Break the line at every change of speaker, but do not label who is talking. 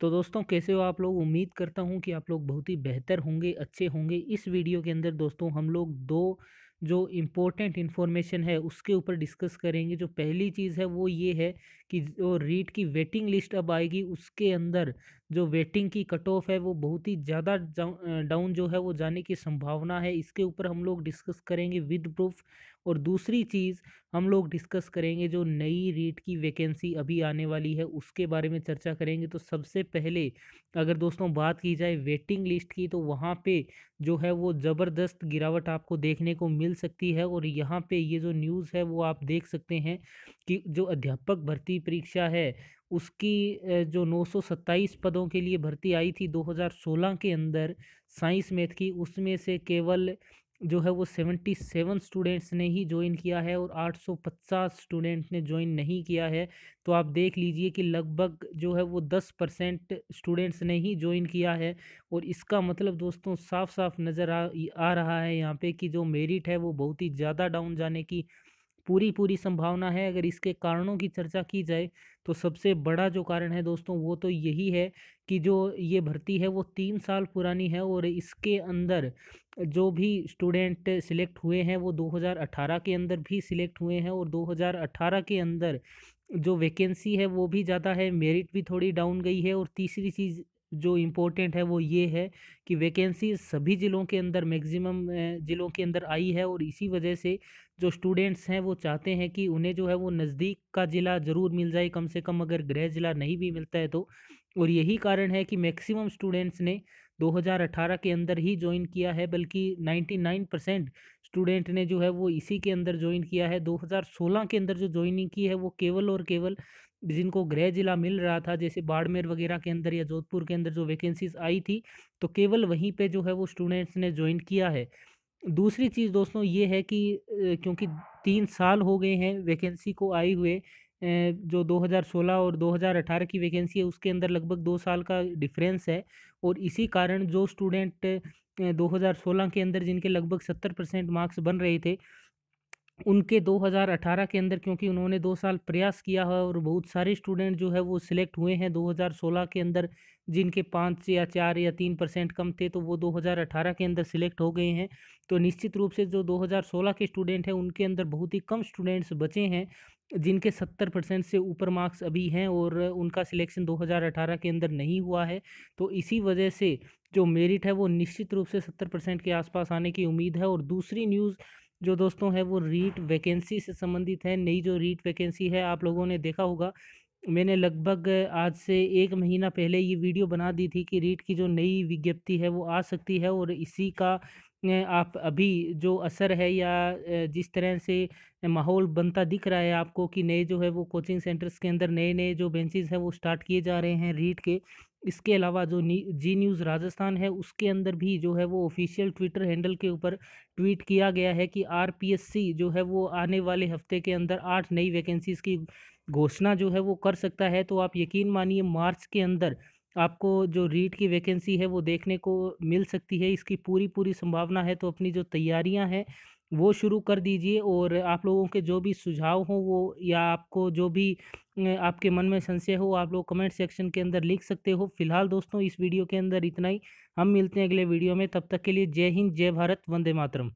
तो दोस्तों कैसे हो आप लोग उम्मीद करता हूँ कि आप लोग बहुत ही बेहतर होंगे अच्छे होंगे इस वीडियो के अंदर दोस्तों हम लोग दो जो इम्पोर्टेंट इन्फॉर्मेशन है उसके ऊपर डिस्कस करेंगे जो पहली चीज़ है वो ये है कि जो रीट की वेटिंग लिस्ट अब आएगी उसके अंदर जो वेटिंग की कट ऑफ है वो बहुत ही ज़्यादा डाउन जो है वो जाने की संभावना है इसके ऊपर हम लोग डिस्कस करेंगे विद प्रूफ और दूसरी चीज़ हम लोग डिस्कस करेंगे जो नई रीट की वैकेंसी अभी आने वाली है उसके बारे में चर्चा करेंगे तो सबसे पहले अगर दोस्तों बात की जाए वेटिंग लिस्ट की तो वहाँ पे जो है वो ज़बरदस्त गिरावट आपको देखने को मिल सकती है और यहाँ पे ये जो न्यूज़ है वो आप देख सकते हैं कि जो अध्यापक भर्ती परीक्षा है उसकी जो सत्ताईस पदों के लिए भर्ती आई थी 2016 के अंदर साइंस मैथ की उसमें से केवल जो है वो 77 स्टूडेंट्स ने ही ज्वाइन किया है और 850 स्टूडेंट ने ज्वाइन नहीं किया है तो आप देख लीजिए कि लगभग जो है वो 10 परसेंट स्टूडेंट्स ने ही ज्वाइन किया है और इसका मतलब दोस्तों साफ साफ नज़र आ, आ रहा है यहाँ पे कि जो मेरिट है वो बहुत ही ज़्यादा डाउन जाने की पूरी पूरी संभावना है अगर इसके कारणों की चर्चा की जाए तो सबसे बड़ा जो कारण है दोस्तों वो तो यही है कि जो ये भर्ती है वो तीन साल पुरानी है और इसके अंदर जो भी स्टूडेंट सिलेक्ट हुए हैं वो 2018 के अंदर भी सिलेक्ट हुए हैं और 2018 के अंदर जो वैकेंसी है वो भी ज़्यादा है मेरिट भी थोड़ी डाउन गई है और तीसरी चीज़ जो इम्पोर्टेंट है वो ये है कि वैकेंसी सभी ज़िलों के अंदर मैक्सिमम ज़िलों के अंदर आई है और इसी वजह से जो स्टूडेंट्स हैं वो चाहते हैं कि उन्हें जो है वो नज़दीक का ज़िला ज़रूर मिल जाए कम से कम अगर गृह ज़िला नहीं भी मिलता है तो और यही कारण है कि मैक्सिमम स्टूडेंट्स ने 2018 के अंदर ही ज्वाइन किया है बल्कि 99 परसेंट स्टूडेंट ने जो है वो इसी के अंदर ज्वाइन किया है 2016 के अंदर जो ज्वाइनिंग की है वो केवल और केवल जिनको गृह जिला मिल रहा था जैसे बाड़मेर वगैरह के अंदर या जोधपुर के अंदर जो वैकेंसीज आई थी तो केवल वहीं पे जो है वो स्टूडेंट्स ने ज्वाइन किया है दूसरी चीज़ दोस्तों ये है कि क्योंकि तीन साल हो गए हैं वैकेंसी को आए हुए जो 2016 और 2018 की वैकेंसी है उसके अंदर लगभग दो साल का डिफरेंस है और इसी कारण जो स्टूडेंट 2016 के अंदर जिनके लगभग 70 परसेंट मार्क्स बन रहे थे उनके 2018 के अंदर क्योंकि उन्होंने दो साल प्रयास किया है और बहुत सारे स्टूडेंट जो है वो सिलेक्ट हुए हैं 2016 के अंदर जिनके पाँच या चार या तीन परसेंट कम थे तो वो 2018 के अंदर सिलेक्ट हो गए हैं तो निश्चित रूप से जो 2016 के स्टूडेंट हैं उनके अंदर बहुत ही कम स्टूडेंट्स बचे हैं जिनके सत्तर परसेंट से ऊपर मार्क्स अभी हैं और उनका सिलेक्शन 2018 के अंदर नहीं हुआ है तो इसी वजह से जो मेरिट है वो निश्चित रूप से सत्तर परसेंट के आसपास आने की उम्मीद है और दूसरी न्यूज़ जो दोस्तों है वो रीट वैकेंसी से संबंधित है नई जो रीट वैकेंसी है आप लोगों ने देखा होगा मैंने लगभग आज से एक महीना पहले ये वीडियो बना दी थी कि रीट की जो नई विज्ञप्ति है वो आ सकती है और इसी का आप अभी जो असर है या जिस तरह से माहौल बनता दिख रहा है आपको कि नए जो है वो कोचिंग सेंटर्स के अंदर नए नए जो बेंचेस हैं वो स्टार्ट किए जा रहे हैं रीट के इसके अलावा जो जी न्यूज़ राजस्थान है उसके अंदर भी जो है वो ऑफिशियल ट्विटर हैंडल के ऊपर ट्वीट किया गया है कि आरपीएससी जो है वो आने वाले हफ्ते के अंदर आठ नई वैकेंसीज़ की घोषणा जो है वो कर सकता है तो आप यकीन मानिए मार्च के अंदर आपको जो रीट की वैकेंसी है वो देखने को मिल सकती है इसकी पूरी पूरी संभावना है तो अपनी जो तैयारियां हैं वो शुरू कर दीजिए और आप लोगों के जो भी सुझाव हो वो या आपको जो भी आपके मन में संशय हो आप लोग कमेंट सेक्शन के अंदर लिख सकते हो फिलहाल दोस्तों इस वीडियो के अंदर इतना ही हम मिलते हैं अगले वीडियो में तब तक के लिए जय हिंद जय भारत वंदे मातरम